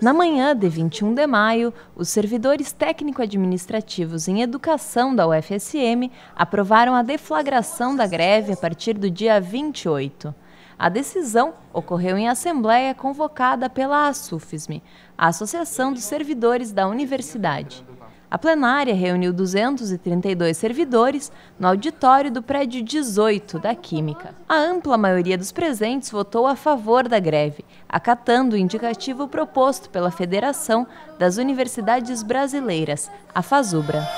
Na manhã de 21 de maio, os servidores técnico-administrativos em educação da UFSM aprovaram a deflagração da greve a partir do dia 28. A decisão ocorreu em assembleia convocada pela ASUFISM, a Associação dos Servidores da Universidade. A plenária reuniu 232 servidores no auditório do prédio 18 da Química. A ampla maioria dos presentes votou a favor da greve, acatando o indicativo proposto pela Federação das Universidades Brasileiras, a FASUBRA.